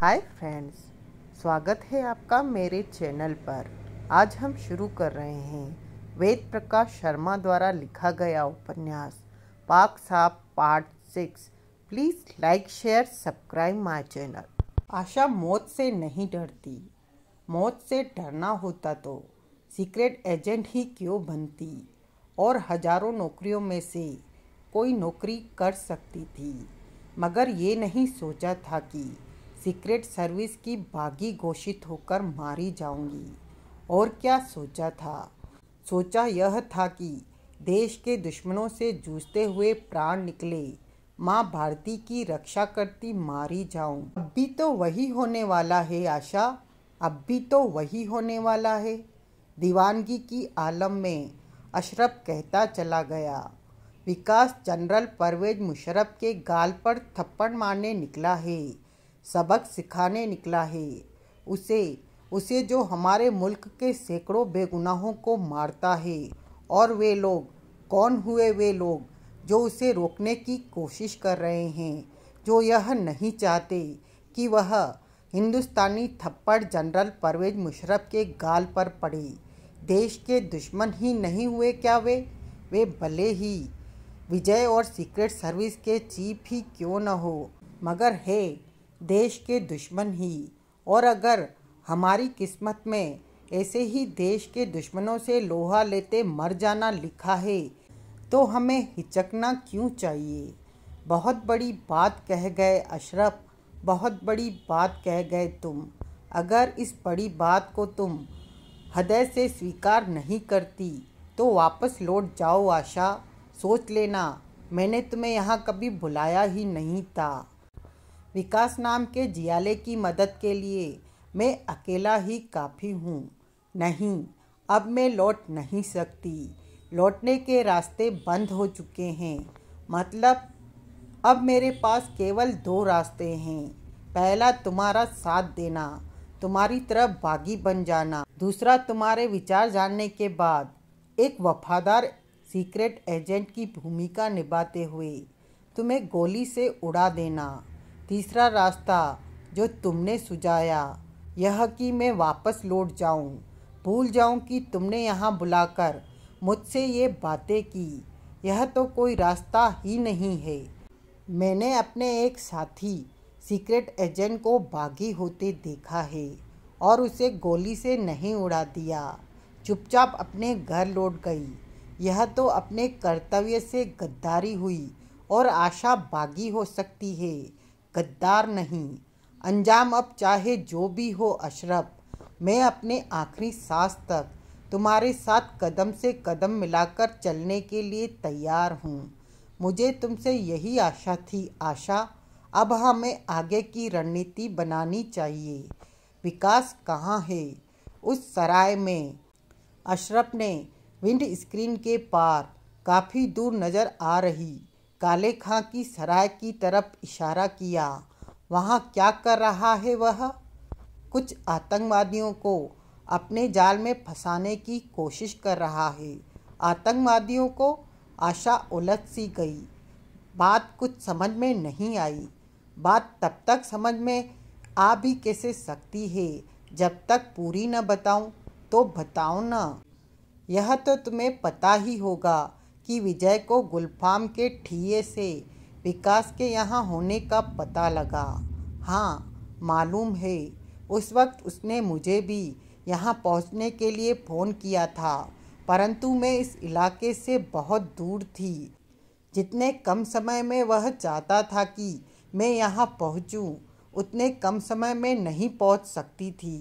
Hi friends स्वागत है आपका मेरे चैनल पर आज हम शुरू कर रहे हैं वेद प्रकाश शर्मा द्वारा लिखा गया उपन्यास पाक साहब part six please like share subscribe my channel आशा मौत से नहीं डरती मौत से डरना होता तो सीक्रेट एजेंट ही क्यों बनती और हजारों नौकरियों में से कोई नौकरी कर सकती थी मगर ये नहीं सोचा था कि सीक्रेट सर्विस की बागी घोषित होकर मारी जाऊंगी और क्या सोचा था सोचा यह था कि देश के दुश्मनों से जूझते हुए प्राण निकले माँ भारती की रक्षा करती मारी जाऊं अब भी तो वही होने वाला है आशा अब भी तो वही होने वाला है दीवानगी की आलम में अशरफ कहता चला गया विकास जनरल परवेज मुशरफ के गाल पर थप्पड़ मारने निकला है सबक सिखाने निकला है उसे उसे जो हमारे मुल्क के सैकड़ों बेगुनाहों को मारता है और वे लोग कौन हुए वे लोग जो उसे रोकने की कोशिश कर रहे हैं जो यह नहीं चाहते कि वह हिंदुस्तानी थप्पड़ जनरल परवेज मुशरफ के गाल पर पड़े देश के दुश्मन ही नहीं हुए क्या वे वे भले ही विजय और सीक्रेट सर्विस के चीफ ही क्यों न हो मगर है देश के दुश्मन ही और अगर हमारी किस्मत में ऐसे ही देश के दुश्मनों से लोहा लेते मर जाना लिखा है तो हमें हिचकना क्यों चाहिए बहुत बड़ी बात कह गए अशरफ बहुत बड़ी बात कह गए तुम अगर इस बड़ी बात को तुम हृदय से स्वीकार नहीं करती तो वापस लौट जाओ आशा सोच लेना मैंने तुम्हें यहाँ कभी बुलाया ही नहीं था विकास नाम के जियाले की मदद के लिए मैं अकेला ही काफ़ी हूँ नहीं अब मैं लौट नहीं सकती लौटने के रास्ते बंद हो चुके हैं मतलब अब मेरे पास केवल दो रास्ते हैं पहला तुम्हारा साथ देना तुम्हारी तरफ बागी बन जाना दूसरा तुम्हारे विचार जानने के बाद एक वफादार सीक्रेट एजेंट की भूमिका निभाते हुए तुम्हें गोली से उड़ा देना तीसरा रास्ता जो तुमने सुझाया यह कि मैं वापस लौट जाऊं, भूल जाऊं कि तुमने यहाँ बुलाकर मुझसे ये बातें की यह तो कोई रास्ता ही नहीं है मैंने अपने एक साथी सीक्रेट एजेंट को बागी होते देखा है और उसे गोली से नहीं उड़ा दिया चुपचाप अपने घर लौट गई यह तो अपने कर्तव्य से गद्दारी हुई और आशा बागी हो सकती है गद्दार नहीं अंजाम अब चाहे जो भी हो अशरफ मैं अपने आखिरी सांस तक तुम्हारे साथ कदम से कदम मिलाकर चलने के लिए तैयार हूँ मुझे तुमसे यही आशा थी आशा अब हमें हाँ आगे की रणनीति बनानी चाहिए विकास कहाँ है उस सराय में अशरफ ने विंड स्क्रीन के पार काफ़ी दूर नज़र आ रही काले खां की सराय की तरफ इशारा किया वहाँ क्या कर रहा है वह कुछ आतंकवादियों को अपने जाल में फंसाने की कोशिश कर रहा है आतंकवादियों को आशा उलझ सी गई बात कुछ समझ में नहीं आई बात तब तक समझ में आ भी कैसे सकती है जब तक पूरी न बताऊं तो बताओ ना यह तो तुम्हें पता ही होगा कि विजय को गुलफाम के ठीए से विकास के यहाँ होने का पता लगा हाँ मालूम है उस वक्त उसने मुझे भी यहाँ पहुँचने के लिए फ़ोन किया था परंतु मैं इस इलाके से बहुत दूर थी जितने कम समय में वह चाहता था कि मैं यहाँ पहुँचूँ उतने कम समय में नहीं पहुँच सकती थी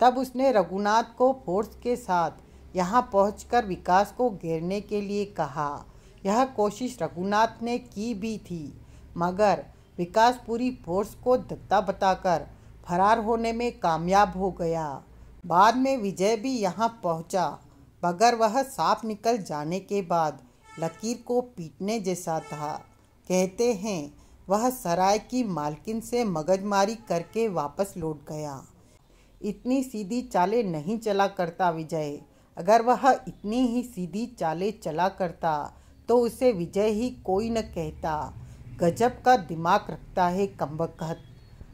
तब उसने रघुनाथ को फोर्स के साथ यहाँ पहुँच विकास को घेरने के लिए कहा यह कोशिश रघुनाथ ने की भी थी मगर विकास पूरी फोर्स को धत्ता बताकर फरार होने में कामयाब हो गया बाद में विजय भी यहाँ पहुँचा मगर वह साफ निकल जाने के बाद लकीर को पीटने जैसा था कहते हैं वह सराय की मालकिन से मगजमारी करके वापस लौट गया इतनी सीधी चालें नहीं चला करता विजय अगर वह इतनी ही सीधी चालें चला करता तो उसे विजय ही कोई न कहता गजब का दिमाग रखता है कम्बकहत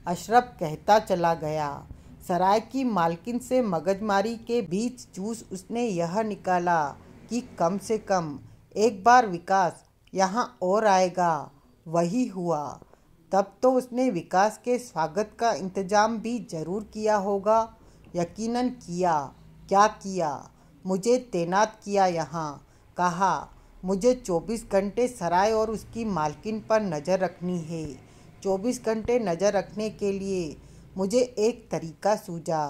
अशरफ कहता चला गया सराय की मालकिन से मगजमारी के बीच जूस उसने यह निकाला कि कम से कम एक बार विकास यहाँ और आएगा वही हुआ तब तो उसने विकास के स्वागत का इंतजाम भी जरूर किया होगा यकीनन किया क्या किया मुझे तैनात किया यहाँ कहा मुझे 24 घंटे सराय और उसकी मालकिन पर नज़र रखनी है 24 घंटे नज़र रखने के लिए मुझे एक तरीका सूझा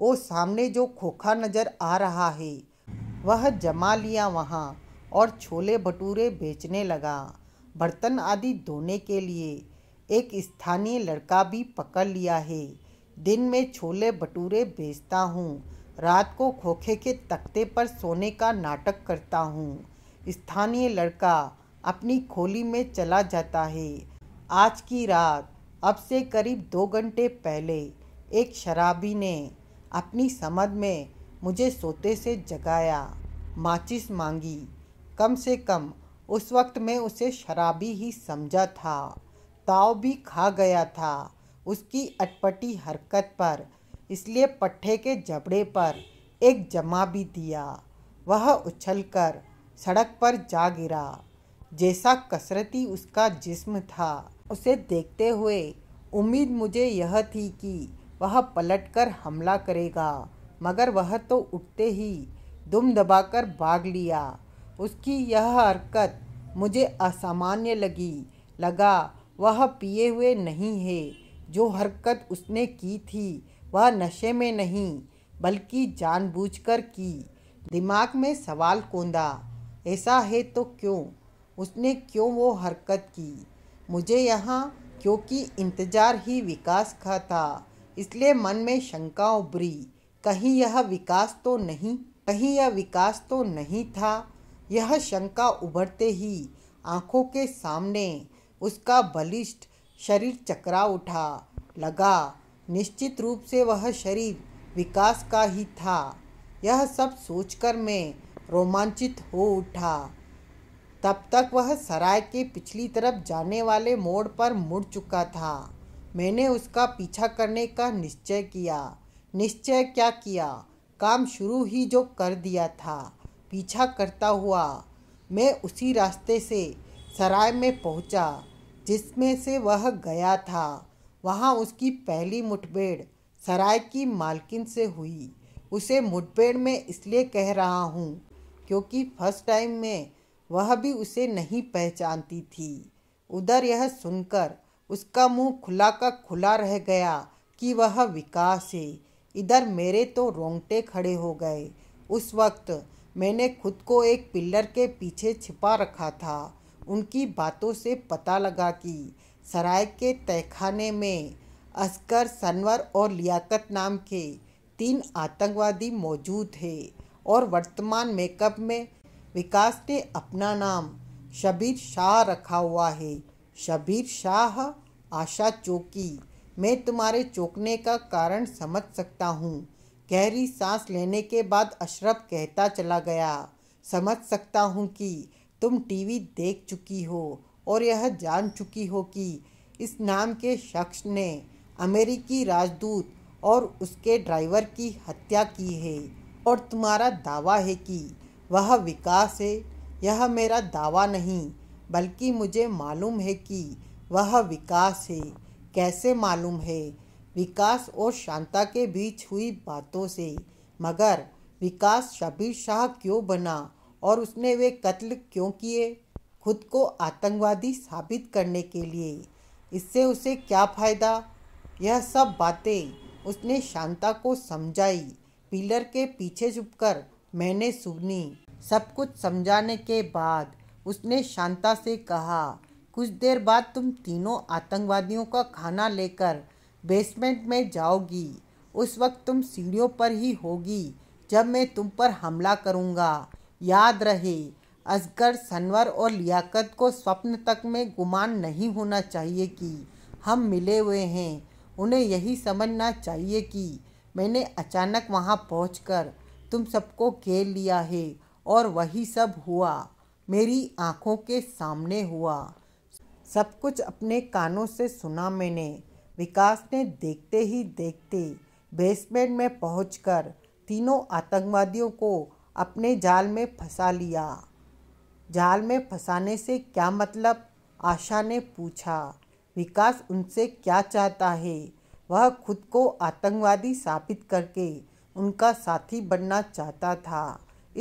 वो सामने जो खोखा नज़र आ रहा है वह जमा लिया वहाँ और छोले भटूरे बेचने लगा बर्तन आदि धोने के लिए एक स्थानीय लड़का भी पकड़ लिया है दिन में छोले भटूरे बेचता हूँ रात को खोखे के तख्ते पर सोने का नाटक करता हूँ स्थानीय लड़का अपनी खोली में चला जाता है आज की रात अब से करीब दो घंटे पहले एक शराबी ने अपनी समझ में मुझे सोते से जगाया माचिस मांगी कम से कम उस वक्त मैं उसे शराबी ही समझा था ताव भी खा गया था उसकी अटपटी हरकत पर इसलिए पट्टे के जबड़े पर एक जमा भी दिया वह उछलकर सड़क पर जा गिरा जैसा कसरती उसका जिस्म था उसे देखते हुए उम्मीद मुझे यह थी कि वह पलटकर हमला करेगा मगर वह तो उठते ही दुम दबाकर भाग लिया उसकी यह हरकत मुझे असामान्य लगी लगा वह पिए हुए नहीं है जो हरकत उसने की थी वह नशे में नहीं बल्कि जानबूझकर की दिमाग में सवाल कोंदा ऐसा है तो क्यों उसने क्यों वो हरकत की मुझे यहाँ क्योंकि इंतज़ार ही विकास का था इसलिए मन में शंका उभरी कहीं यह विकास तो नहीं कहीं यह विकास तो नहीं था यह शंका उभरते ही आंखों के सामने उसका बलिष्ठ शरीर चकरा उठा लगा निश्चित रूप से वह शरीर विकास का ही था यह सब सोचकर मैं रोमांचित हो उठा तब तक वह सराय के पिछली तरफ जाने वाले मोड़ पर मुड़ चुका था मैंने उसका पीछा करने का निश्चय किया निश्चय क्या किया काम शुरू ही जो कर दिया था पीछा करता हुआ मैं उसी रास्ते से सराय में पहुंचा जिसमें से वह गया था वहाँ उसकी पहली मुठभेड़ सराय की मालकिन से हुई उसे मुठभेड़ में इसलिए कह रहा हूँ क्योंकि फर्स्ट टाइम में वह भी उसे नहीं पहचानती थी उधर यह सुनकर उसका मुंह खुला का खुला रह गया कि वह विकास है इधर मेरे तो रोंगटे खड़े हो गए उस वक्त मैंने खुद को एक पिल्लर के पीछे छिपा रखा था उनकी बातों से पता लगा कि सराय के तहखाने में असकर सनवर और लियाकत नाम के तीन आतंकवादी मौजूद थे और वर्तमान मेकअप में विकास ने अपना नाम शबीर शाह रखा हुआ है शबीर शाह आशा चौकी मैं तुम्हारे चौंकने का कारण समझ सकता हूँ गहरी सांस लेने के बाद अशरफ कहता चला गया समझ सकता हूँ कि तुम टीवी देख चुकी हो और यह जान चुकी हो कि इस नाम के शख्स ने अमेरिकी राजदूत और उसके ड्राइवर की हत्या की है और तुम्हारा दावा है कि वह विकास है यह मेरा दावा नहीं बल्कि मुझे मालूम है कि वह विकास है कैसे मालूम है विकास और शांता के बीच हुई बातों से मगर विकास शबीर शाह क्यों बना और उसने वे कत्ल क्यों किए खुद को आतंकवादी साबित करने के लिए इससे उसे क्या फ़ायदा यह सब बातें उसने शांता को समझाई पिलर के पीछे छुपकर मैंने सुनी सब कुछ समझाने के बाद उसने शांता से कहा कुछ देर बाद तुम तीनों आतंकवादियों का खाना लेकर बेसमेंट में जाओगी उस वक्त तुम सीढ़ियों पर ही होगी जब मैं तुम पर हमला करूँगा याद रहे असगर सनवर और लियाकत को स्वप्न तक में गुमान नहीं होना चाहिए कि हम मिले हुए हैं उन्हें यही समझना चाहिए कि मैंने अचानक वहाँ पहुँच तुम सबको घेर लिया है और वही सब हुआ मेरी आँखों के सामने हुआ सब कुछ अपने कानों से सुना मैंने विकास ने देखते ही देखते बेसमेंट में पहुंचकर तीनों आतंकवादियों को अपने जाल में फंसा लिया जाल में फंसाने से क्या मतलब आशा ने पूछा विकास उनसे क्या चाहता है वह खुद को आतंकवादी साबित करके उनका साथी बनना चाहता था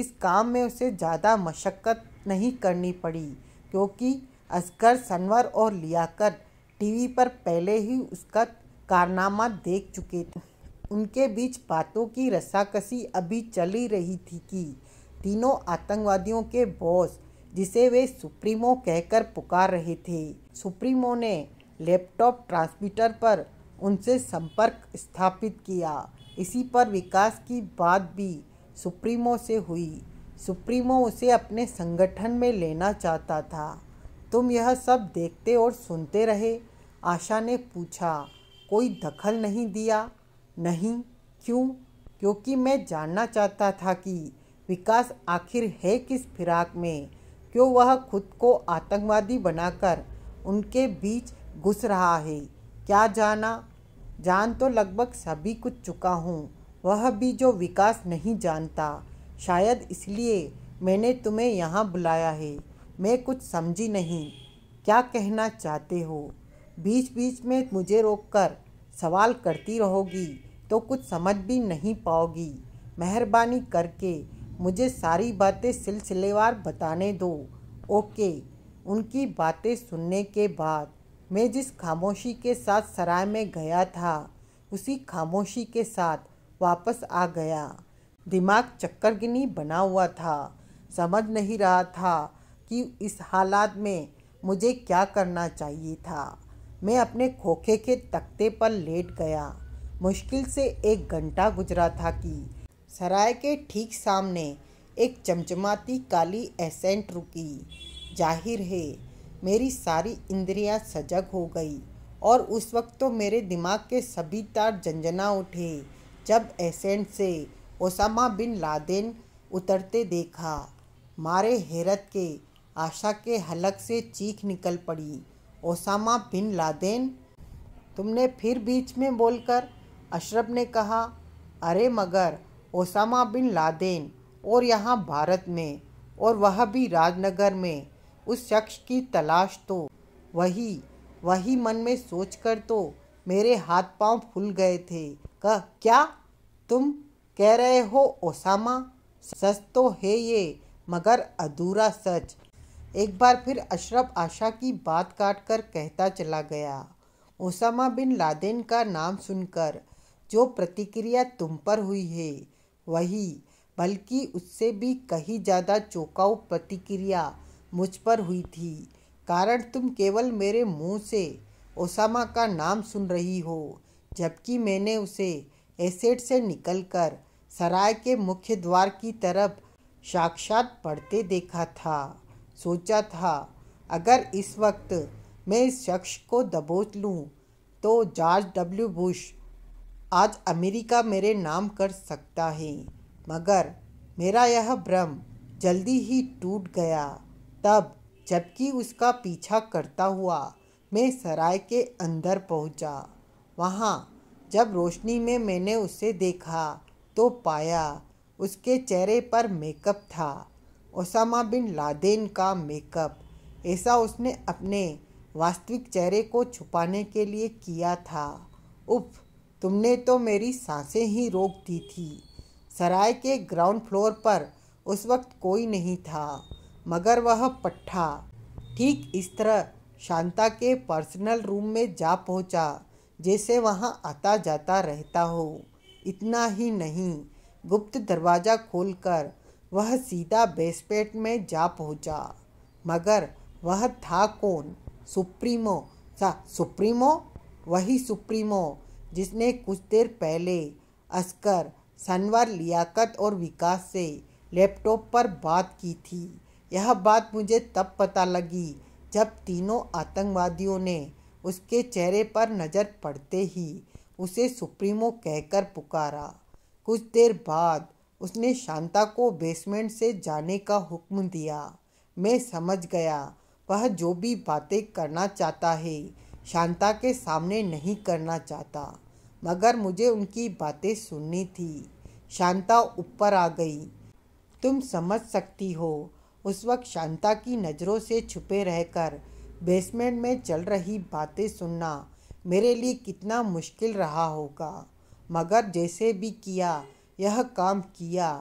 इस काम में उसे ज़्यादा मशक्क़त नहीं करनी पड़ी क्योंकि असगर सनवर और लियाकत टीवी पर पहले ही उसका कारनामा देख चुके थे उनके बीच बातों की रसाकसी अभी चली रही थी कि तीनों आतंकवादियों के बॉस जिसे वे सुप्रीमो कहकर पुकार रहे थे सुप्रीमो ने लैपटॉप ट्रांसमीटर पर उनसे संपर्क स्थापित किया इसी पर विकास की बात भी सुप्रीमो से हुई सुप्रीमो उसे अपने संगठन में लेना चाहता था तुम यह सब देखते और सुनते रहे आशा ने पूछा कोई दखल नहीं दिया नहीं क्यों क्योंकि मैं जानना चाहता था कि विकास आखिर है किस फिराक में क्यों वह खुद को आतंकवादी बनाकर उनके बीच घुस रहा है क्या जाना जान तो लगभग सभी कुछ चुका हूँ वह भी जो विकास नहीं जानता शायद इसलिए मैंने तुम्हें यहाँ बुलाया है मैं कुछ समझी नहीं क्या कहना चाहते हो बीच बीच में मुझे रोककर सवाल करती रहोगी तो कुछ समझ भी नहीं पाओगी मेहरबानी करके मुझे सारी बातें सिलसिलेवार बताने दो ओके उनकी बातें सुनने के बाद मैं जिस खामोशी के साथ सराय में गया था उसी खामोशी के साथ वापस आ गया दिमाग चक्करगिनी बना हुआ था समझ नहीं रहा था कि इस हालात में मुझे क्या करना चाहिए था मैं अपने खोखे के तख्ते पर लेट गया मुश्किल से एक घंटा गुजरा था कि सराय के ठीक सामने एक चमचमाती काली एसेंट रुकी जाहिर है मेरी सारी इंद्रियां सजग हो गई और उस वक्त तो मेरे दिमाग के सभी तार जंजना उठे जब एसेंट से ओसामा बिन लादेन उतरते देखा मारे हैरत के आशा के हलक से चीख निकल पड़ी ओसामा बिन लादेन तुमने फिर बीच में बोलकर अशरफ ने कहा अरे मगर ओसामा बिन लादेन और यहाँ भारत में और वह भी राजनगर में उस शख्स की तलाश तो वही वही मन में सोचकर तो मेरे हाथ पांव फूल गए थे कह क्या तुम कह रहे हो ओसामा सच तो है ये मगर अधूरा सच एक बार फिर अशरफ आशा की बात काट कर कहता चला गया ओसामा बिन लादेन का नाम सुनकर जो प्रतिक्रिया तुम पर हुई है वही बल्कि उससे भी कहीं ज़्यादा चौकाऊ प्रतिक्रिया मुझ पर हुई थी कारण तुम केवल मेरे मुंह से ओसामा का नाम सुन रही हो जबकि मैंने उसे एसेट से निकलकर सराय के मुख्य द्वार की तरफ साक्षात पढ़ते देखा था सोचा था अगर इस वक्त मैं इस शख्स को दबोच लूँ तो जॉर्ज डब्ल्यू बुश आज अमेरिका मेरे नाम कर सकता है मगर मेरा यह भ्रम जल्दी ही टूट गया तब जबकि उसका पीछा करता हुआ मैं सराय के अंदर पहुंचा। वहाँ जब रोशनी में मैंने उसे देखा तो पाया उसके चेहरे पर मेकअप था ओसामा बिन लादेन का मेकअप ऐसा उसने अपने वास्तविक चेहरे को छुपाने के लिए किया था उफ़ तुमने तो मेरी सांसें ही रोक दी थी सराय के ग्राउंड फ्लोर पर उस वक्त कोई नहीं था मगर वह पट्ठा ठीक इस तरह शांता के पर्सनल रूम में जा पहुंचा, जैसे वहाँ आता जाता रहता हो इतना ही नहीं गुप्त दरवाज़ा खोलकर वह सीधा बेसपेट में जा पहुंचा, मगर वह था कौन सुप्रीमो सा सुप्रीमो वही सुप्रीमो जिसने कुछ देर पहले अस्कर सनवर लियाकत और विकास से लैपटॉप पर बात की थी यह बात मुझे तब पता लगी जब तीनों आतंकवादियों ने उसके चेहरे पर नज़र पड़ते ही उसे सुप्रीमो कहकर पुकारा कुछ देर बाद उसने शांता को बेसमेंट से जाने का हुक्म दिया मैं समझ गया वह जो भी बातें करना चाहता है शांता के सामने नहीं करना चाहता मगर मुझे उनकी बातें सुननी थी शांता ऊपर आ गई तुम समझ सकती हो उस वक्त शांता की नज़रों से छुपे रहकर बेसमेंट में चल रही बातें सुनना मेरे लिए कितना मुश्किल रहा होगा मगर जैसे भी किया यह काम किया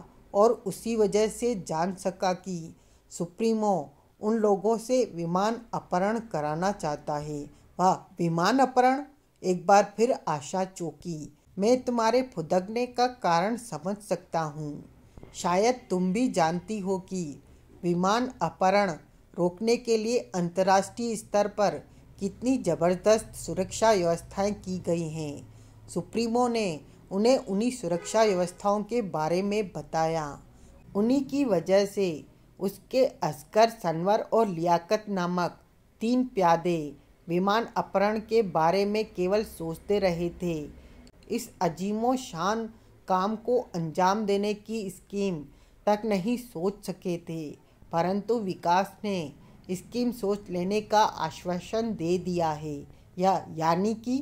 और उसी वजह से जान सका कि सुप्रीमो उन लोगों से विमान अपहरण कराना चाहता है वाह विमान अपहरण एक बार फिर आशा चौकी मैं तुम्हारे फुदकने का कारण समझ सकता हूँ शायद तुम भी जानती हो कि विमान अपहरण रोकने के लिए अंतर्राष्ट्रीय स्तर पर कितनी ज़बरदस्त सुरक्षा व्यवस्थाएं की गई हैं सुप्रीमो ने उन्हें उन्हीं सुरक्षा व्यवस्थाओं के बारे में बताया उन्हीं की वजह से उसके असगर सनवर और लियाकत नामक तीन प्यादे विमान अपहरण के बारे में केवल सोचते रहे थे इस अजीमो शान काम को अंजाम देने की स्कीम तक नहीं सोच सके थे परंतु विकास ने स्कीम सोच लेने का आश्वासन दे दिया है या यानी कि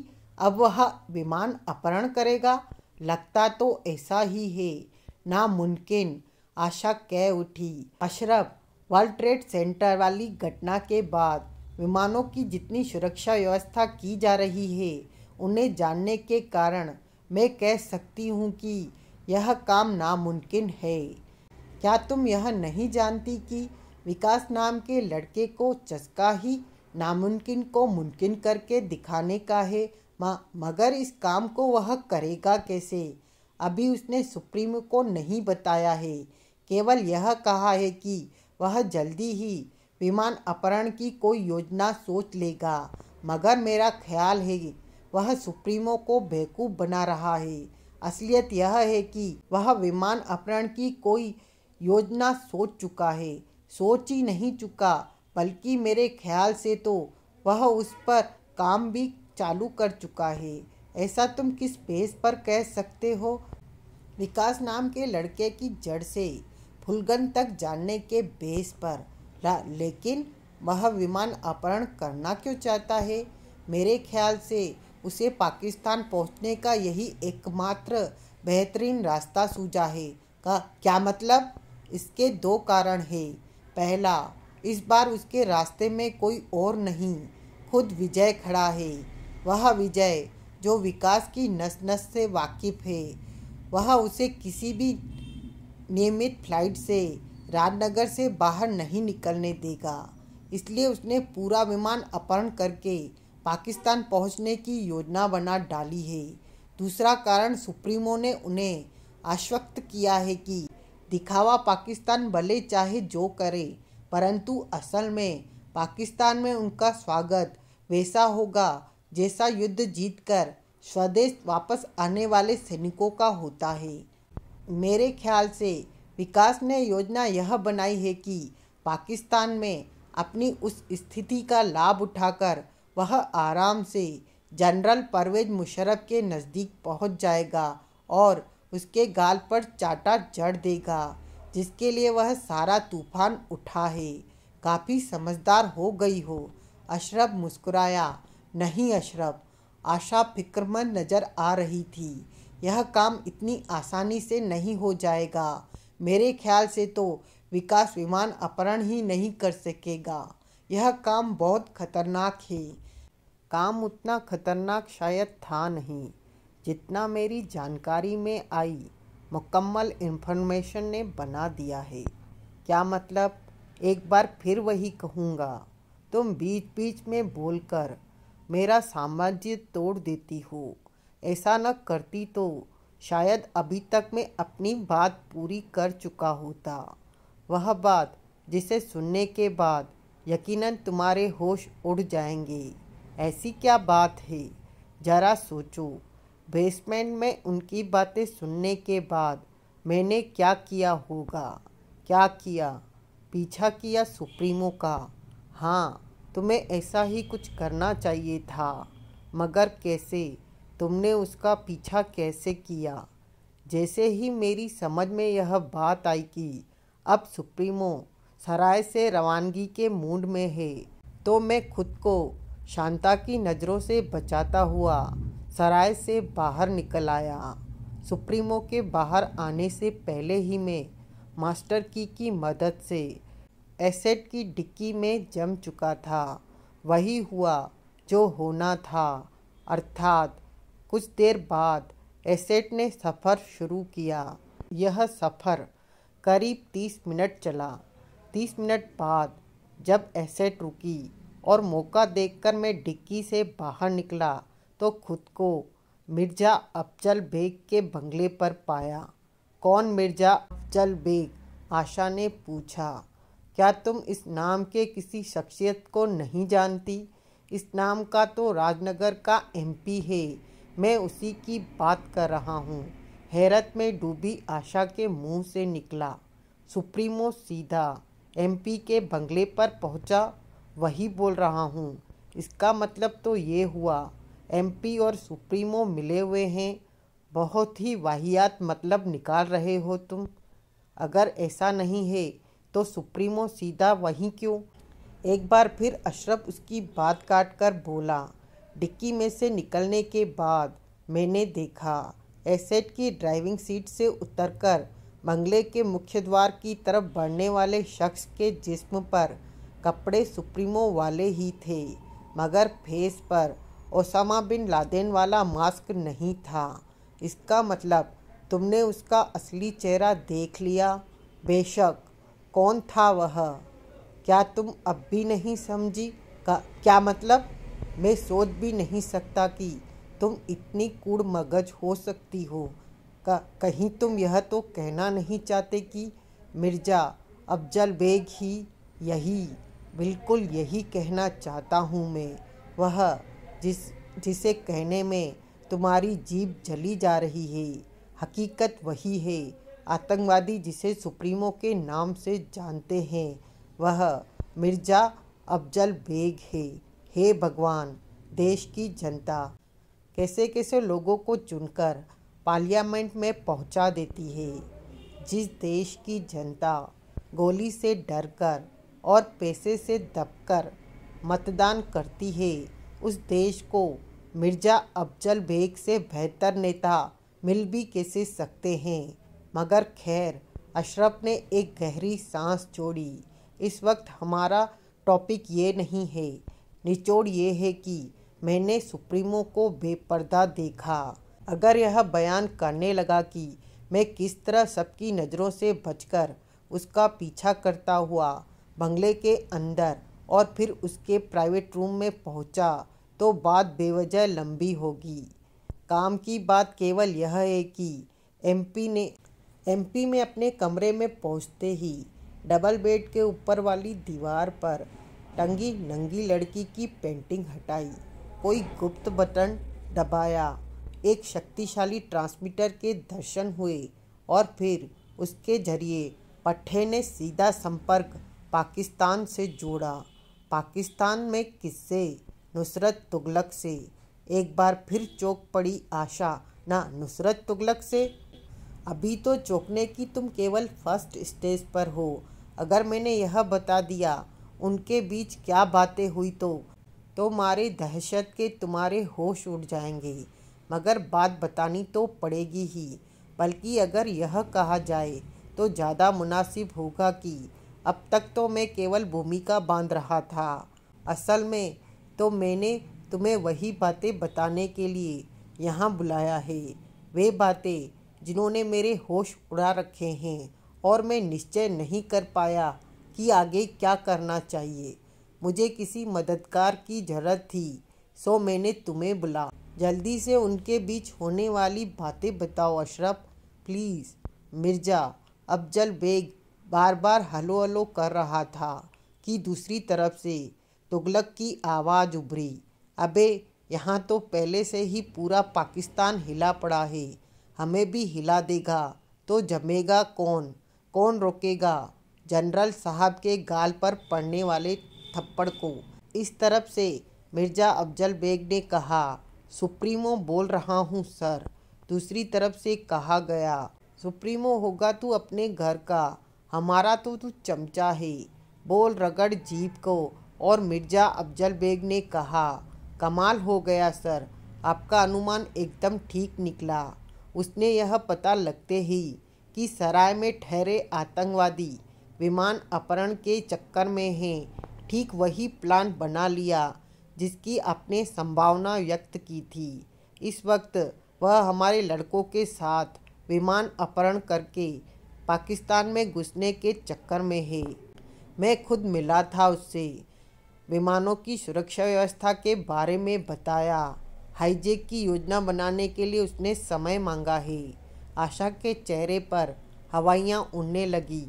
अब वह विमान अपहरण करेगा लगता तो ऐसा ही है नामुमकिन आशा कह उठी अशरफ वर्ल्ड ट्रेड सेंटर वाली घटना के बाद विमानों की जितनी सुरक्षा व्यवस्था की जा रही है उन्हें जानने के कारण मैं कह सकती हूँ कि यह काम नामुमकिन है क्या तुम यह नहीं जानती कि विकास नाम के लड़के को चस्का ही नामुमकिन को मुमकिन करके दिखाने का है मगर इस काम को वह करेगा कैसे अभी उसने सुप्रीम को नहीं बताया है केवल यह कहा है कि वह जल्दी ही विमान अपहरण की कोई योजना सोच लेगा मगर मेरा ख्याल है वह सुप्रीमो को बेवकूफ़ बना रहा है असलियत यह है कि वह विमान अपहरण की कोई योजना सोच चुका है सोच ही नहीं चुका बल्कि मेरे ख्याल से तो वह उस पर काम भी चालू कर चुका है ऐसा तुम किस बेस पर कह सकते हो विकास नाम के लड़के की जड़ से फुलगन तक जानने के बेस पर लेकिन वह विमान अपहरण करना क्यों चाहता है मेरे ख्याल से उसे पाकिस्तान पहुंचने का यही एकमात्र बेहतरीन रास्ता सूझा है का क्या मतलब इसके दो कारण हैं पहला इस बार उसके रास्ते में कोई और नहीं खुद विजय खड़ा है वह विजय जो विकास की नस नस से वाकिफ़ है वह उसे किसी भी नियमित फ्लाइट से राजनगर से बाहर नहीं निकलने देगा इसलिए उसने पूरा विमान अपहरण करके पाकिस्तान पहुंचने की योजना बना डाली है दूसरा कारण सुप्रीमो ने उन्हें आश्वस्त किया है कि दिखावा पाकिस्तान भले चाहे जो करे परंतु असल में पाकिस्तान में उनका स्वागत वैसा होगा जैसा युद्ध जीतकर स्वदेश वापस आने वाले सैनिकों का होता है मेरे ख्याल से विकास ने योजना यह बनाई है कि पाकिस्तान में अपनी उस स्थिति का लाभ उठाकर वह आराम से जनरल परवेज मुशर्रफ के नज़दीक पहुंच जाएगा और उसके गाल पर चाटा जड़ देगा जिसके लिए वह सारा तूफान उठा है काफ़ी समझदार हो गई हो अशरफ मुस्कुराया नहीं अशरफ आशा फिक्रमंद नज़र आ रही थी यह काम इतनी आसानी से नहीं हो जाएगा मेरे ख्याल से तो विकास विमान अपहरण ही नहीं कर सकेगा यह काम बहुत खतरनाक है काम उतना खतरनाक शायद था नहीं जितना मेरी जानकारी में आई मुकम्मल इन्फॉर्मेशन ने बना दिया है क्या मतलब एक बार फिर वही कहूँगा तुम बीच बीच में बोलकर मेरा साम्राज्य तोड़ देती हो ऐसा न करती तो शायद अभी तक मैं अपनी बात पूरी कर चुका होता वह बात जिसे सुनने के बाद यकीनन तुम्हारे होश उड़ जाएंगे ऐसी क्या बात है ज़रा सोचो बेसमेंट में उनकी बातें सुनने के बाद मैंने क्या किया होगा क्या किया पीछा किया सुप्रीमो का हाँ तुम्हें ऐसा ही कुछ करना चाहिए था मगर कैसे तुमने उसका पीछा कैसे किया जैसे ही मेरी समझ में यह बात आई कि अब सुप्रीमो सराय से रवानगी के मूड में है तो मैं खुद को शांता की नज़रों से बचाता हुआ सराय से बाहर निकल आया सुप्रीमो के बाहर आने से पहले ही मैं मास्टर की की मदद से एसेट की डिक्की में जम चुका था वही हुआ जो होना था अर्थात कुछ देर बाद एसेट ने सफ़र शुरू किया यह सफ़र करीब तीस मिनट चला तीस मिनट बाद जब एसेट रुकी और मौका देखकर मैं डिक्की से बाहर निकला तो खुद को मिर्ज़ा अफजल बेग के बंगले पर पाया कौन मिर्ज़ा अफजल बेग आशा ने पूछा क्या तुम इस नाम के किसी शख्सियत को नहीं जानती इस नाम का तो राजनगर का एमपी है मैं उसी की बात कर रहा हूँ हैरत में डूबी आशा के मुंह से निकला सुप्रीमो सीधा एमपी के बंगले पर पहुँचा वही बोल रहा हूँ इसका मतलब तो ये हुआ एमपी और सुप्रीमो मिले हुए हैं बहुत ही वाहियात मतलब निकाल रहे हो तुम अगर ऐसा नहीं है तो सुप्रीमो सीधा वहीं क्यों एक बार फिर अशरफ उसकी बात काट कर बोला डिक्की में से निकलने के बाद मैंने देखा एसेट की ड्राइविंग सीट से उतरकर बंगले के मुख्य द्वार की तरफ बढ़ने वाले शख्स के जिस्म पर कपड़े सुप्रीमो वाले ही थे मगर फेस पर ओसामा बिन लादेन वाला मास्क नहीं था इसका मतलब तुमने उसका असली चेहरा देख लिया बेशक कौन था वह क्या तुम अब भी नहीं समझी का, क्या मतलब मैं सोच भी नहीं सकता कि तुम इतनी कूड़ मगज हो सकती हो कहीं तुम यह तो कहना नहीं चाहते कि मिर्ज़ा अफजल बेग ही यही बिल्कुल यही कहना चाहता हूँ मैं वह जिस जिसे कहने में तुम्हारी जीप जली जा रही है हकीकत वही है आतंकवादी जिसे सुप्रीमो के नाम से जानते हैं वह मिर्ज़ा अफजल बेग है हे भगवान देश की जनता कैसे कैसे लोगों को चुनकर पार्लियामेंट में पहुंचा देती है जिस देश की जनता गोली से डरकर और पैसे से दबकर मतदान करती है उस देश को मिर्जा अफजल बेग से बेहतर नेता मिल भी कैसे सकते हैं मगर खैर अशरफ ने एक गहरी सांस छोड़ी इस वक्त हमारा टॉपिक ये नहीं है निचोड़ ये है कि मैंने सुप्रीमो को बेपर्दा देखा अगर यह बयान करने लगा कि मैं किस तरह सबकी नज़रों से बचकर उसका पीछा करता हुआ बंगले के अंदर और फिर उसके प्राइवेट रूम में पहुंचा, तो बात बेवजह लंबी होगी काम की बात केवल यह है कि एमपी ने एमपी में अपने कमरे में पहुंचते ही डबल बेड के ऊपर वाली दीवार पर टंगी नंगी लड़की की पेंटिंग हटाई कोई गुप्त बटन दबाया एक शक्तिशाली ट्रांसमीटर के दर्शन हुए और फिर उसके जरिए पट्ठे ने सीधा संपर्क पाकिस्तान से जोड़ा पाकिस्तान में किससे नुसरत तुगलक से एक बार फिर चौक पड़ी आशा ना नुसरत तुगलक से अभी तो चौकने की तुम केवल फर्स्ट स्टेज पर हो अगर मैंने यह बता दिया उनके बीच क्या बातें हुई तो तो मारे दहशत के तुम्हारे होश उड़ जाएंगे मगर बात बतानी तो पड़ेगी ही बल्कि अगर यह कहा जाए तो ज़्यादा मुनासिब होगा कि अब तक तो मैं केवल भूमिका बांध रहा था असल में तो मैंने तुम्हें वही बातें बताने के लिए यहाँ बुलाया है वे बातें जिन्होंने मेरे होश उड़ा रखे हैं और मैं निश्चय नहीं कर पाया कि आगे क्या करना चाहिए मुझे किसी मददगार की जरूरत थी सो मैंने तुम्हें बुला जल्दी से उनके बीच होने वाली बातें बताओ अशरफ प्लीज़ मिर्ज़ा अफजल बेग बार बार हलो हलो कर रहा था कि दूसरी तरफ से तुगलक की आवाज़ उभरी अबे यहाँ तो पहले से ही पूरा पाकिस्तान हिला पड़ा है हमें भी हिला देगा तो जमेगा कौन कौन रोकेगा जनरल साहब के गाल पर पड़ने वाले थप्पड़ को इस तरफ से मिर्ज़ा अफजल बेग ने कहा सुप्रीमो बोल रहा हूँ सर दूसरी तरफ से कहा गया सुप्रीमो होगा तू अपने घर का हमारा तो तू चमचा है बोल रगड़ जीप को और मिर्ज़ा अफजल बेग ने कहा कमाल हो गया सर आपका अनुमान एकदम ठीक निकला उसने यह पता लगते ही कि सराय में ठहरे आतंकवादी विमान अपहरण के चक्कर में हैं ठीक वही प्लान बना लिया जिसकी आपने संभावना व्यक्त की थी इस वक्त वह हमारे लड़कों के साथ विमान अपहरण करके पाकिस्तान में घुसने के चक्कर में है मैं खुद मिला था उससे विमानों की सुरक्षा व्यवस्था के बारे में बताया हाईजेक की योजना बनाने के लिए उसने समय मांगा है आशा के चेहरे पर हवाइयाँ उड़ने लगीं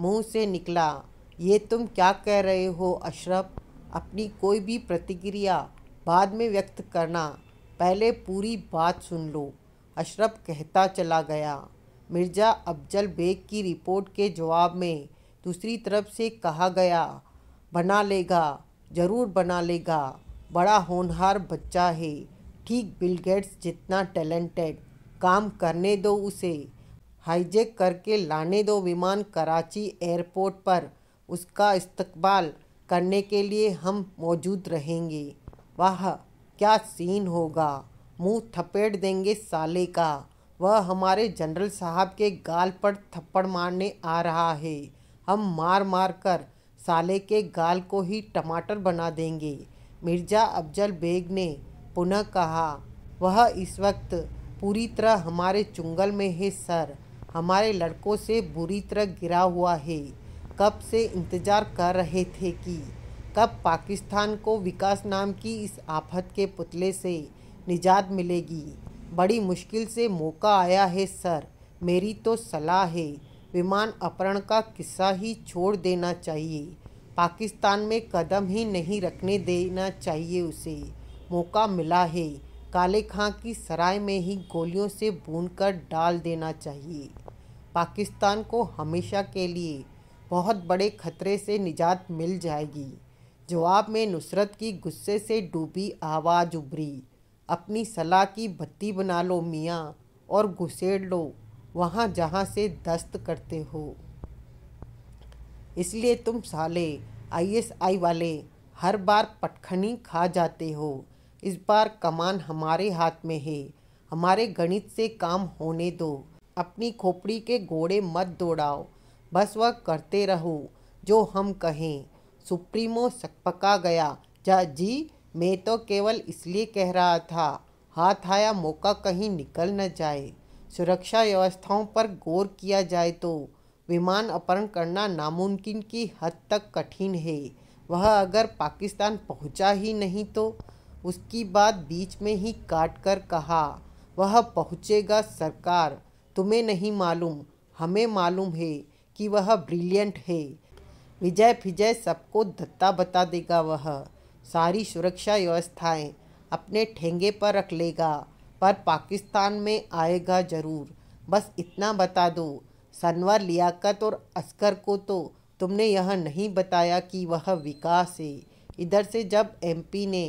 मुंह से निकला ये तुम क्या कह रहे हो अशरफ अपनी कोई भी प्रतिक्रिया बाद में व्यक्त करना पहले पूरी बात सुन लो अशरफ कहता चला गया मिर्ज़ा अफजल बेग की रिपोर्ट के जवाब में दूसरी तरफ से कहा गया बना लेगा ज़रूर बना लेगा बड़ा होनहार बच्चा है ठीक बिल गेट्स जितना टैलेंटेड काम करने दो उसे हाईजेक करके लाने दो विमान कराची एयरपोर्ट पर उसका इस्तकबाल करने के लिए हम मौजूद रहेंगे वाह क्या सीन होगा मुंह थपेड़ देंगे साले का वह हमारे जनरल साहब के गाल पर थप्पड़ मारने आ रहा है हम मार मार कर साले के गाल को ही टमाटर बना देंगे मिर्ज़ा अफजल बेग ने पुनः कहा वह इस वक्त पूरी तरह हमारे चुंगल में है सर हमारे लड़कों से बुरी तरह गिरा हुआ है कब से इंतज़ार कर रहे थे कि कब पाकिस्तान को विकास नाम की इस आफत के पुतले से निजात मिलेगी बड़ी मुश्किल से मौका आया है सर मेरी तो सलाह है विमान अपहरण का किस्सा ही छोड़ देना चाहिए पाकिस्तान में कदम ही नहीं रखने देना चाहिए उसे मौका मिला है काले खां की सराय में ही गोलियों से भून कर डाल देना चाहिए पाकिस्तान को हमेशा के लिए बहुत बड़े खतरे से निजात मिल जाएगी जवाब में नुसरत की गुस्से से डूबी आवाज़ उभरी अपनी सलाह की बत्ती बना लो मियाँ और घुसेड़ लो वहाँ जहाँ से दस्त करते हो इसलिए तुम साले आईएसआई वाले हर बार पटखनी खा जाते हो इस बार कमान हमारे हाथ में है हमारे गणित से काम होने दो अपनी खोपड़ी के घोड़े मत दौड़ाओ बस वह करते रहो जो हम कहें सुप्रीमो सकपका गया जा जी मैं तो केवल इसलिए कह रहा था हाथ आया मौका कहीं निकल न जाए सुरक्षा व्यवस्थाओं पर गौर किया जाए तो विमान अपहरण करना नामुमकिन की हद तक कठिन है वह अगर पाकिस्तान पहुंचा ही नहीं तो उसकी बात बीच में ही काट कर कहा वह पहुँचेगा सरकार तुम्हें नहीं मालूम हमें मालूम है कि वह ब्रिलियंट है विजय फिजय सबको दत्ता बता देगा वह सारी सुरक्षा व्यवस्थाएं अपने ठेंगे पर रख लेगा पर पाकिस्तान में आएगा ज़रूर बस इतना बता दो सनवर लियाकत और अस्कर को तो तुमने यह नहीं बताया कि वह विकास है इधर से जब एमपी ने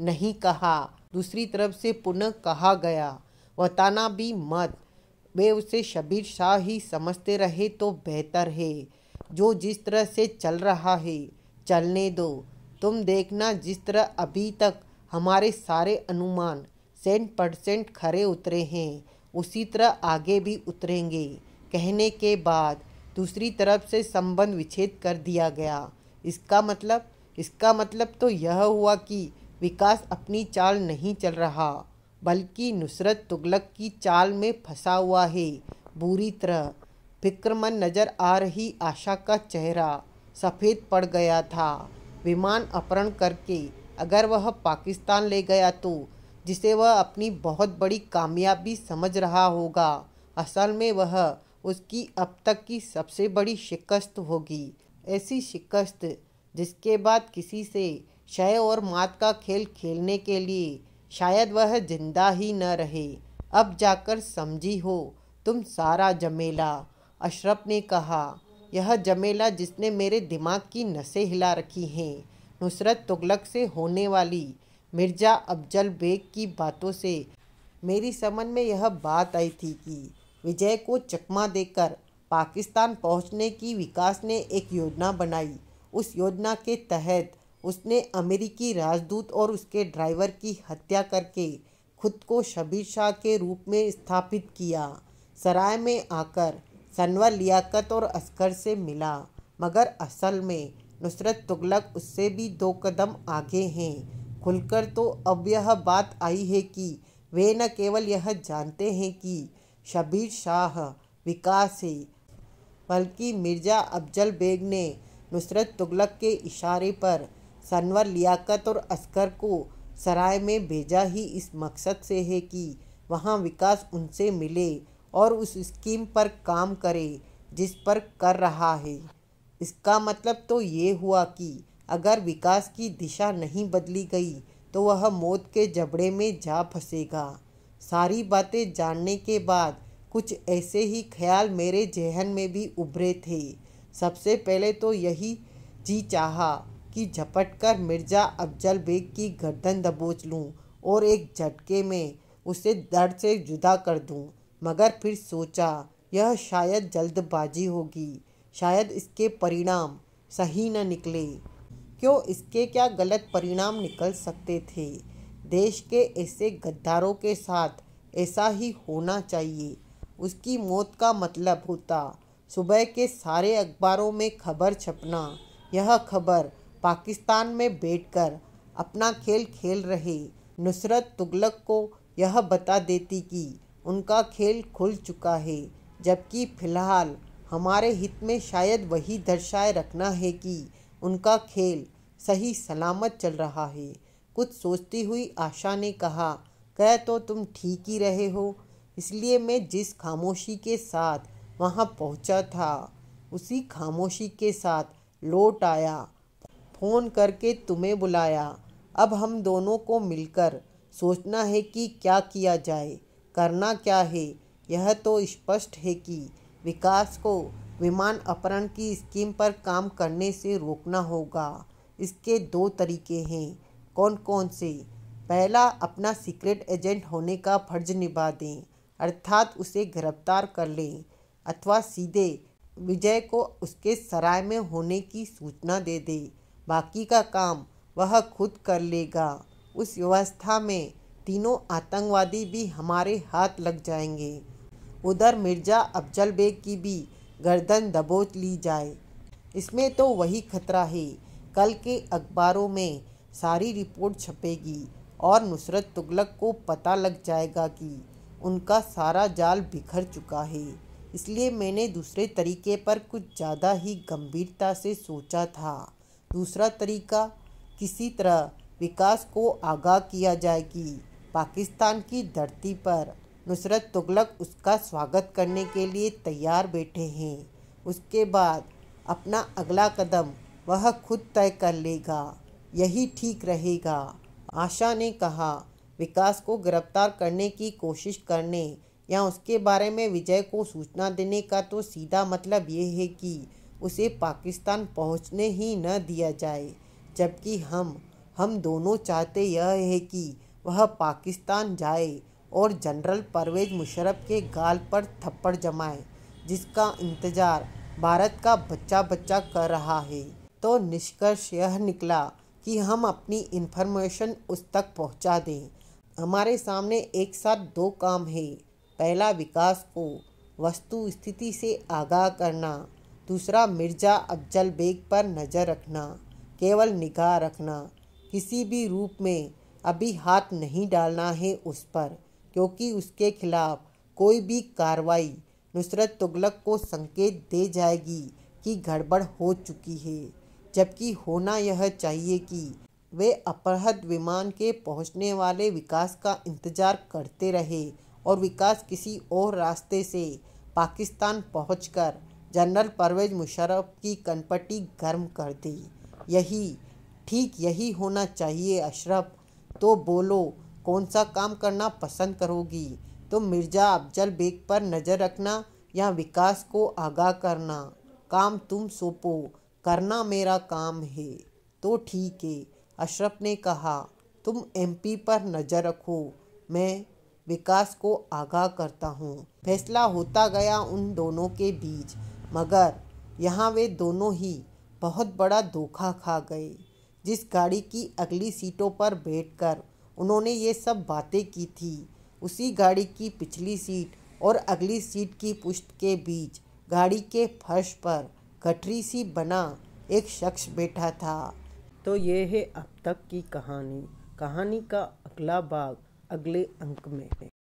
नहीं कहा दूसरी तरफ से पुनः कहा गया बताना भी मत वे उसे शबीर शाह ही समझते रहे तो बेहतर है जो जिस तरह से चल रहा है चलने दो तुम देखना जिस तरह अभी तक हमारे सारे अनुमान सेंट परसेंट खरे उतरे हैं उसी तरह आगे भी उतरेंगे कहने के बाद दूसरी तरफ से संबंध विच्छेद कर दिया गया इसका मतलब इसका मतलब तो यह हुआ कि विकास अपनी चाल नहीं चल रहा बल्कि नुसरत तुगलक की चाल में फंसा हुआ है बुरी तरह फिक्रमंद नज़र आ रही आशा का चेहरा सफ़ेद पड़ गया था विमान अपहरण करके अगर वह पाकिस्तान ले गया तो जिसे वह अपनी बहुत बड़ी कामयाबी समझ रहा होगा असल में वह उसकी अब तक की सबसे बड़ी शिकस्त होगी ऐसी शिकस्त जिसके बाद किसी से क्षय और मात का खेल खेलने के लिए शायद वह जिंदा ही न रहे अब जाकर समझी हो तुम सारा जमेला अशरफ ने कहा यह जमेला जिसने मेरे दिमाग की नसें हिला रखी हैं नुसरत तुगलक से होने वाली मिर्ज़ा अफजल बेग की बातों से मेरी समझ में यह बात आई थी कि विजय को चकमा देकर पाकिस्तान पहुंचने की विकास ने एक योजना बनाई उस योजना के तहत उसने अमेरिकी राजदूत और उसके ड्राइवर की हत्या करके खुद को शबीर शाह के रूप में स्थापित किया सराय में आकर सनवर लियाकत और असकर से मिला मगर असल में नुसरत तुगलक उससे भी दो कदम आगे हैं खुलकर तो अब यह बात आई है कि वे न केवल यह जानते हैं कि शबीर शाह विकास है बल्कि मिर्ज़ा अफजल बेग ने नुसरत तुगलक के इशारे पर सनवर लियाकत और अस्कर को सराय में भेजा ही इस मकसद से है कि वहाँ विकास उनसे मिले और उस स्कीम पर काम करे जिस पर कर रहा है इसका मतलब तो ये हुआ कि अगर विकास की दिशा नहीं बदली गई तो वह मौत के जबड़े में जा फंसेगा सारी बातें जानने के बाद कुछ ऐसे ही ख्याल मेरे जहन में भी उभरे थे सबसे पहले तो यही जी चाहा कि झपट कर मिर्जा अफजल बेग की गर्दन दबोच लूं और एक झटके में उसे दर्द से जुदा कर दूं मगर फिर सोचा यह शायद जल्दबाजी होगी शायद इसके परिणाम सही न निकले क्यों इसके क्या गलत परिणाम निकल सकते थे देश के ऐसे गद्दारों के साथ ऐसा ही होना चाहिए उसकी मौत का मतलब होता सुबह के सारे अखबारों में खबर छपना यह खबर पाकिस्तान में बैठकर अपना खेल खेल रहे नुसरत तुगलक को यह बता देती कि उनका खेल खुल चुका है जबकि फ़िलहाल हमारे हित में शायद वही दर्शाए रखना है कि उनका खेल सही सलामत चल रहा है कुछ सोचती हुई आशा ने कहा कह तो तुम ठीक ही रहे हो इसलिए मैं जिस खामोशी के साथ वहाँ पहुँचा था उसी खामोशी के साथ लौट आया फ़ोन करके तुम्हें बुलाया अब हम दोनों को मिलकर सोचना है कि क्या किया जाए करना क्या है यह तो स्पष्ट है कि विकास को विमान अपहरण की स्कीम पर काम करने से रोकना होगा इसके दो तरीके हैं कौन कौन से पहला अपना सीक्रेट एजेंट होने का फर्ज निभा दें अर्थात उसे गिरफ्तार कर लें अथवा सीधे विजय को उसके सराय में होने की सूचना दे दें बाकी का काम वह खुद कर लेगा उस व्यवस्था में तीनों आतंकवादी भी हमारे हाथ लग जाएंगे उधर मिर्जा अफजल बेग की भी गर्दन दबोच ली जाए इसमें तो वही खतरा है कल के अखबारों में सारी रिपोर्ट छपेगी और नुसरत तुगलक को पता लग जाएगा कि उनका सारा जाल बिखर चुका है इसलिए मैंने दूसरे तरीके पर कुछ ज़्यादा ही गंभीरता से सोचा था दूसरा तरीका किसी तरह विकास को आगाह किया जाए कि पाकिस्तान की धरती पर नुसरत तुगलक उसका स्वागत करने के लिए तैयार बैठे हैं उसके बाद अपना अगला कदम वह खुद तय कर लेगा यही ठीक रहेगा आशा ने कहा विकास को गिरफ्तार करने की कोशिश करने या उसके बारे में विजय को सूचना देने का तो सीधा मतलब ये है कि उसे पाकिस्तान पहुंचने ही न दिया जाए जबकि हम हम दोनों चाहते यह है कि वह पाकिस्तान जाए और जनरल परवेज मुशरफ के गाल पर थप्पड़ जमाए जिसका इंतज़ार भारत का बच्चा बच्चा कर रहा है तो निष्कर्ष यह निकला कि हम अपनी इन्फॉर्मेशन उस तक पहुंचा दें हमारे सामने एक साथ दो काम है पहला विकास को वस्तु स्थिति से आगाह करना दूसरा मिर्ज़ा अफजल बेग पर नज़र रखना केवल निगाह रखना किसी भी रूप में अभी हाथ नहीं डालना है उस पर क्योंकि उसके खिलाफ कोई भी कार्रवाई नुसरत तुगलक को संकेत दे जाएगी कि गड़बड़ हो चुकी है जबकि होना यह चाहिए कि वे अपहृत विमान के पहुंचने वाले विकास का इंतज़ार करते रहे और विकास किसी और रास्ते से पाकिस्तान पहुंचकर जनरल परवेज मुशर्रफ की कनपट्टी गर्म कर दी यही ठीक यही होना चाहिए अशरफ तो बोलो कौन सा काम करना पसंद करोगी तो मिर्ज़ा अफजल बेग पर नज़र रखना या विकास को आगाह करना काम तुम सौंपो करना मेरा काम है तो ठीक है अशरफ ने कहा तुम एमपी पर नज़र रखो मैं विकास को आगाह करता हूँ फैसला होता गया उन दोनों के बीच मगर यहाँ वे दोनों ही बहुत बड़ा धोखा खा गए जिस गाड़ी की अगली सीटों पर बैठकर उन्होंने ये सब बातें की थी उसी गाड़ी की पिछली सीट और अगली सीट की पुष्ट के बीच गाड़ी के फर्श पर गठरी सी बना एक शख्स बैठा था तो ये है अब तक की कहानी कहानी का अगला भाग अगले अंक में है